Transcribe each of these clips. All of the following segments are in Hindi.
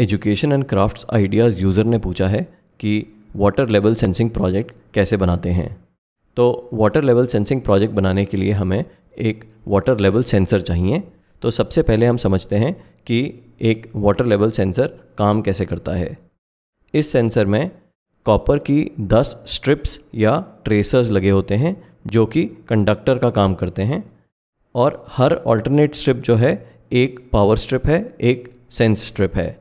education and crafts ideas user ने पूछा है कि वाटर लेवल सेंसिंग प्रोजेक्ट कैसे बनाते हैं तो वाटर लेवल सेंसिंग प्रोजेक्ट बनाने के लिए हमें एक वाटर लेवल सेंसर चाहिए तो सबसे पहले हम समझते हैं कि एक वाटर लेवल सेंसर काम कैसे करता है इस सेंसर में कॉपर की 10 स्ट्रिप्स या ट्रेसर्स लगे होते हैं जो कि कंडक्टर का काम करते हैं और हर ऑल्टरनेट स्ट्रिप जो है एक पावर स्ट्रिप है एक सेंस स्ट्रिप है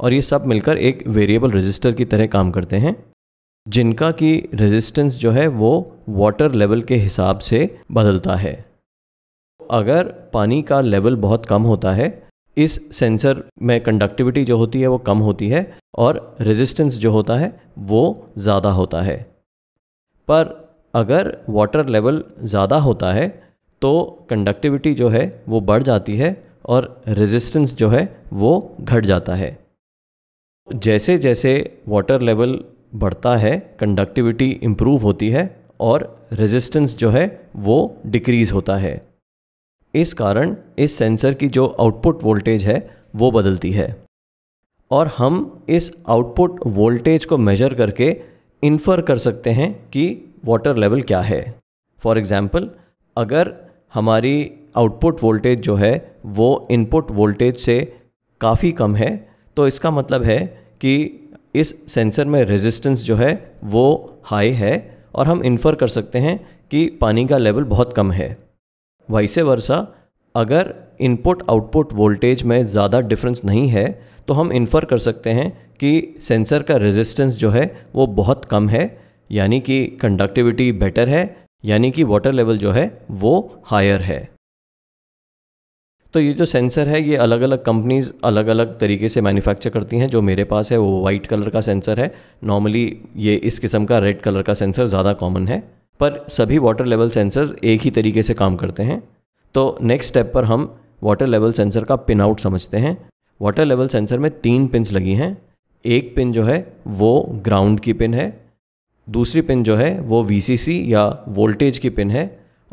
और ये सब मिलकर एक वेरिएबल रजिस्टर की तरह काम करते हैं जिनका कि रेजिस्टेंस जो है वो वाटर लेवल के हिसाब से बदलता है अगर पानी का लेवल बहुत कम होता है इस सेंसर में कंडक्टिविटी जो होती है वो कम होती है और रेजिस्टेंस जो होता है वो ज़्यादा होता है पर अगर वाटर लेवल ज़्यादा होता है तो कंडक्टिविटी जो है वो बढ़ जाती है और रेजिस्टेंस जो है वो घट जाता है जैसे जैसे वाटर लेवल बढ़ता है कंडक्टिविटी इम्प्रूव होती है और रेजिस्टेंस जो है वो डिक्रीज़ होता है इस कारण इस सेंसर की जो आउटपुट वोल्टेज है वो बदलती है और हम इस आउटपुट वोल्टेज को मेजर करके इन्फर कर सकते हैं कि वाटर लेवल क्या है फॉर एग्ज़ाम्पल अगर हमारी आउटपुट वोल्टेज जो है वो इनपुट वोल्टेज से काफ़ी कम है तो इसका मतलब है कि इस सेंसर में रेजिस्टेंस जो है वो हाई है और हम इन्फर कर सकते हैं कि पानी का लेवल बहुत कम है वैसे वर्षा अगर इनपुट आउटपुट वोल्टेज में ज़्यादा डिफरेंस नहीं है तो हम इन्फर कर सकते हैं कि सेंसर का रेजिस्टेंस जो है वो बहुत कम है यानी कि कंडक्टिविटी बेटर है यानी कि वाटर लेवल जो है वो हायर है तो ये जो सेंसर है ये अलग अलग कंपनीज़ अलग अलग तरीके से मैन्युफैक्चर करती हैं जो मेरे पास है वो वाइट कलर का सेंसर है नॉर्मली ये इस किस्म का रेड कलर का सेंसर ज़्यादा कॉमन है पर सभी वाटर लेवल सेंसर्स एक ही तरीके से काम करते हैं तो नेक्स्ट स्टेप पर हम वाटर लेवल सेंसर का पिन आउट समझते हैं वाटर लेवल सेंसर में तीन पिनस लगी हैं एक पिन जो है वो ग्राउंड की पिन है दूसरी पिन जो है वो वी या वोल्टेज की पिन है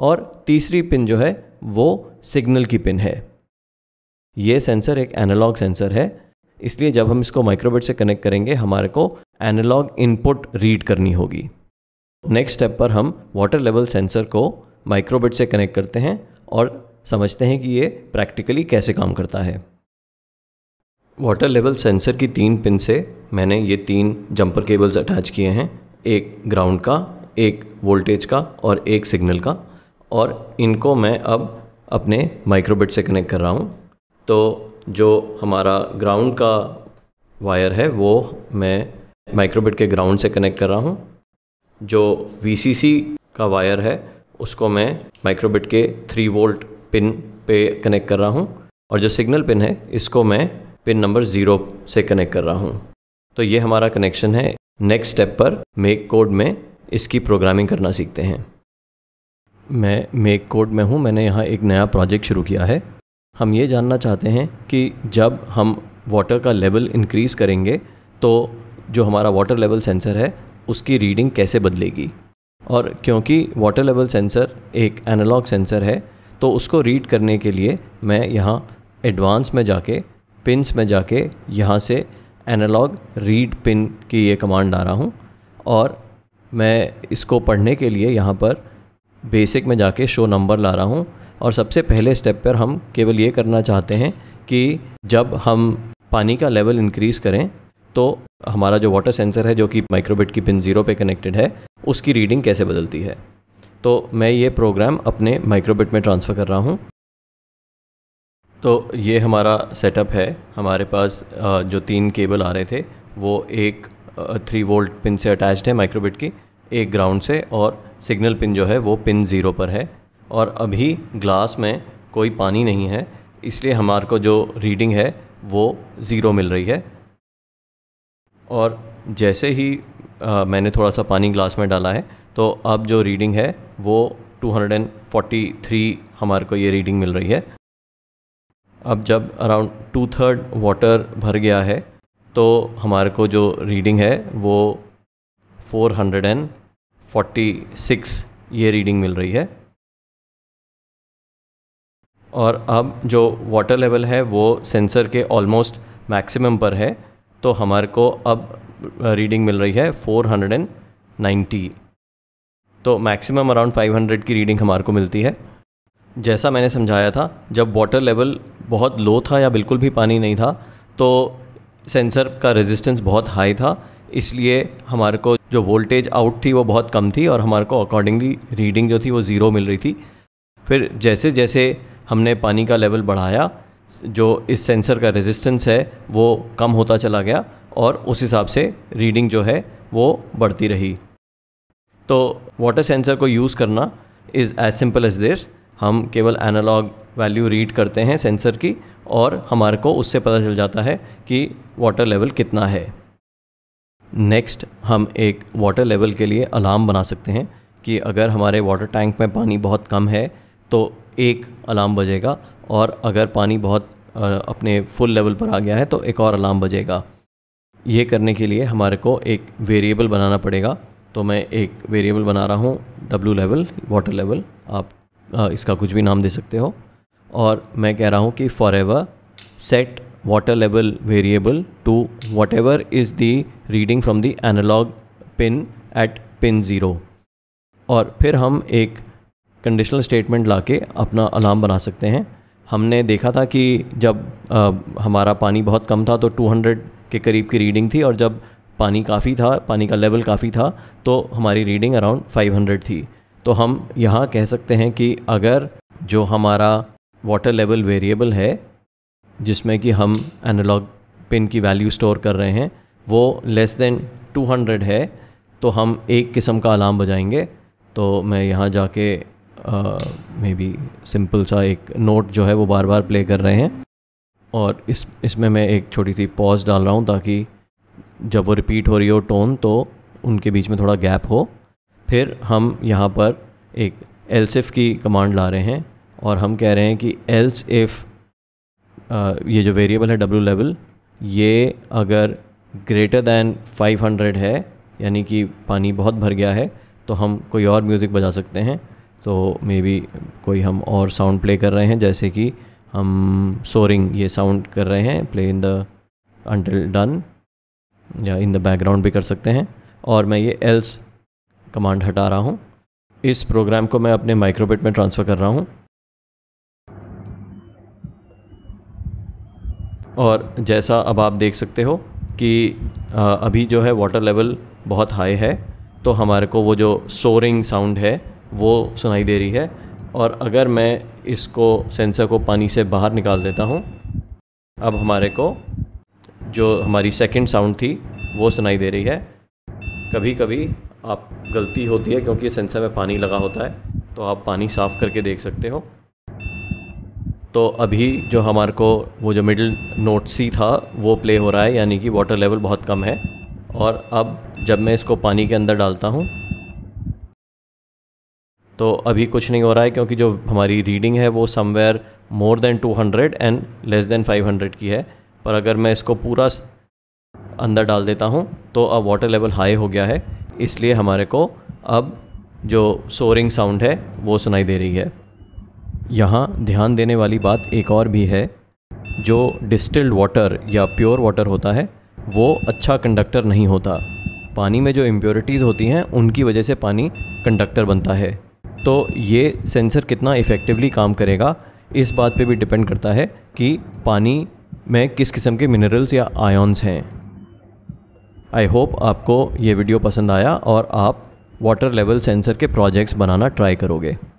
और तीसरी पिन जो है वो सिग्नल की पिन है ये सेंसर एक एनालॉग सेंसर है इसलिए जब हम इसको माइक्रोबेट से कनेक्ट करेंगे हमारे को एनालॉग इनपुट रीड करनी होगी नेक्स्ट स्टेप पर हम वाटर लेवल सेंसर को माइक्रोबेट से कनेक्ट करते हैं और समझते हैं कि ये प्रैक्टिकली कैसे काम करता है वाटर लेवल सेंसर की तीन पिन से मैंने ये तीन जंपर केबल्स अटैच किए हैं एक ग्राउंड का एक वोल्टेज का और एक सिग्नल का और इनको मैं अब अपने माइक्रोबिट से कनेक्ट कर रहा हूँ तो जो हमारा ग्राउंड का वायर है वो मैं माइक्रोबिट के ग्राउंड से कनेक्ट कर रहा हूँ जो वी का वायर है उसको मैं माइक्रोबिट के थ्री वोल्ट पिन पे कनेक्ट कर रहा हूँ और जो सिग्नल पिन है इसको मैं पिन नंबर ज़ीरो से कनेक्ट कर रहा हूँ तो ये हमारा कनेक्शन है नेक्स्ट स्टेप पर मेक कोड में इसकी प्रोग्रामिंग करना सीखते हैं मैं मेक कोड में हूँ मैंने यहाँ एक नया प्रोजेक्ट शुरू किया है हम ये जानना चाहते हैं कि जब हम वाटर का लेवल इंक्रीज़ करेंगे तो जो हमारा वाटर लेवल सेंसर है उसकी रीडिंग कैसे बदलेगी और क्योंकि वाटर लेवल सेंसर एक एनालॉग सेंसर है तो उसको रीड करने के लिए मैं यहाँ एडवांस में जाके पिनस में जाके यहाँ से एनालॉग रीड पिन की ये कमांड आ रहा हूँ और मैं इसको पढ़ने के लिए यहाँ पर बेसिक में जाके शो नंबर ला रहा हूँ और सबसे पहले स्टेप पर हम केवल ये करना चाहते हैं कि जब हम पानी का लेवल इंक्रीज़ करें तो हमारा जो वाटर सेंसर है जो कि माइक्रोबिट की पिन ज़ीरो पे कनेक्टेड है उसकी रीडिंग कैसे बदलती है तो मैं ये प्रोग्राम अपने माइक्रोबिट में ट्रांसफ़र कर रहा हूँ तो ये हमारा सेटअप है हमारे पास जो तीन केबल आ रहे थे वो एक थ्री वोल्ट पिन से अटैच्ड है माइक्रोबिट की एक ग्राउंड से और सिग्नल पिन जो है वो पिन ज़ीरो पर है और अभी ग्लास में कोई पानी नहीं है इसलिए हमारे को जो रीडिंग है वो ज़ीरो मिल रही है और जैसे ही आ, मैंने थोड़ा सा पानी ग्लास में डाला है तो अब जो रीडिंग है वो 243 हमारे को ये रीडिंग मिल रही है अब जब अराउंड टू थर्ड वाटर भर गया है तो हमारे को जो रीडिंग है वो 446 ये रीडिंग मिल रही है और अब जो वाटर लेवल है वो सेंसर के ऑलमोस्ट मैक्सिमम पर है तो हमारे को अब रीडिंग मिल रही है 490 तो मैक्सिमम अराउंड 500 की रीडिंग हमारे को मिलती है जैसा मैंने समझाया था जब वाटर लेवल बहुत लो था या बिल्कुल भी पानी नहीं था तो सेंसर का रेजिस्टेंस बहुत हाई था इसलिए हमारे को जो वोल्टेज आउट थी वो बहुत कम थी और हमारे को अकॉर्डिंगली रीडिंग जो थी वो ज़ीरो मिल रही थी फिर जैसे जैसे हमने पानी का लेवल बढ़ाया जो इस सेंसर का रेजिस्टेंस है वो कम होता चला गया और उस हिसाब से रीडिंग जो है वो बढ़ती रही तो वाटर सेंसर को यूज़ करना is as simple as this हम केवल एनालॉग वैल्यू रीड करते हैं सेंसर की और हमारे को उससे पता चल जाता है कि वाटर लेवल कितना है नेक्स्ट हम एक वाटर लेवल के लिए अलार्म बना सकते हैं कि अगर हमारे वाटर टैंक में पानी बहुत कम है तो एक अलार्म बजेगा और अगर पानी बहुत अपने फुल लेवल पर आ गया है तो एक और अलार्म बजेगा ये करने के लिए हमारे को एक वेरिएबल बनाना पड़ेगा तो मैं एक वेरिएबल बना रहा हूँ डब्लू लेवल वाटर लेवल आप इसका कुछ भी नाम दे सकते हो और मैं कह रहा हूँ कि forever set water level variable to whatever is the reading from the analogue pin at pin zero और फिर हम एक कंडीशनल स्टेटमेंट ला के अपना अलार्म बना सकते हैं हमने देखा था कि जब आ, हमारा पानी बहुत कम था तो 200 के करीब की रीडिंग थी और जब पानी काफ़ी था पानी का लेवल काफ़ी था तो हमारी रीडिंग अराउंड 500 थी तो हम यहाँ कह सकते हैं कि अगर जो हमारा वाटर लेवल वेरिएबल है जिसमें कि हम एनालॉग पिन की वैल्यू स्टोर कर रहे हैं वो लेस देन 200 है तो हम एक किस्म का अलार्म बजाएंगे तो मैं यहाँ जाके मे बी सिंपल सा एक नोट जो है वो बार बार प्ले कर रहे हैं और इस इसमें मैं एक छोटी सी पॉज डाल रहा हूँ ताकि जब वो रिपीट हो रही हो टोन तो उनके बीच में थोड़ा गैप हो फिर हम यहाँ पर एक एल्सिफ की कमांड ला रहे हैं और हम कह रहे हैं कि एल्स इफ़ ये जो वेरिएबल है डब्ल्यू लेवल ये अगर ग्रेटर दैन 500 है यानी कि पानी बहुत भर गया है तो हम कोई और म्यूज़िक बजा सकते हैं तो मे बी कोई हम और साउंड प्ले कर रहे हैं जैसे कि हम सोरिंग ये साउंड कर रहे हैं play in the until done या इन द बैकग्राउंड भी कर सकते हैं और मैं ये एल्स कमांड हटा रहा हूँ इस प्रोग्राम को मैं अपने माइक्रोबिट में ट्रांसफ़र कर रहा हूँ और जैसा अब आप देख सकते हो कि अभी जो है वाटर लेवल बहुत हाई है तो हमारे को वो जो सोरिंग साउंड है वो सुनाई दे रही है और अगर मैं इसको सेंसर को पानी से बाहर निकाल देता हूँ अब हमारे को जो हमारी सेकंड साउंड थी वो सुनाई दे रही है कभी कभी आप गलती होती है क्योंकि सेंसर में पानी लगा होता है तो आप पानी साफ़ करके देख सकते हो तो अभी जो हमारे को वो जो मिडिल नोट सी था वो प्ले हो रहा है यानी कि वाटर लेवल बहुत कम है और अब जब मैं इसको पानी के अंदर डालता हूँ तो अभी कुछ नहीं हो रहा है क्योंकि जो हमारी रीडिंग है वो somewhere more than 200 and less than 500 की है पर अगर मैं इसको पूरा अंदर डाल देता हूँ तो अब वाटर लेवल हाई हो गया है इसलिए हमारे को अब जो सोरिंग साउंड है वो सुनाई दे रही है यहाँ ध्यान देने वाली बात एक और भी है जो डिस्टिल्ड वाटर या प्योर वाटर होता है वो अच्छा कंडक्टर नहीं होता पानी में जो इम्प्योरिटीज़ होती हैं उनकी वजह से पानी कंडक्टर बनता है तो ये सेंसर कितना इफ़ेक्टिवली काम करेगा इस बात पे भी डिपेंड करता है कि पानी में किस किस्म के मिनरल्स या आयोन्स हैं आई होप आपको ये वीडियो पसंद आया और आप वाटर लेवल सेंसर के प्रोजेक्ट्स बनाना ट्राई करोगे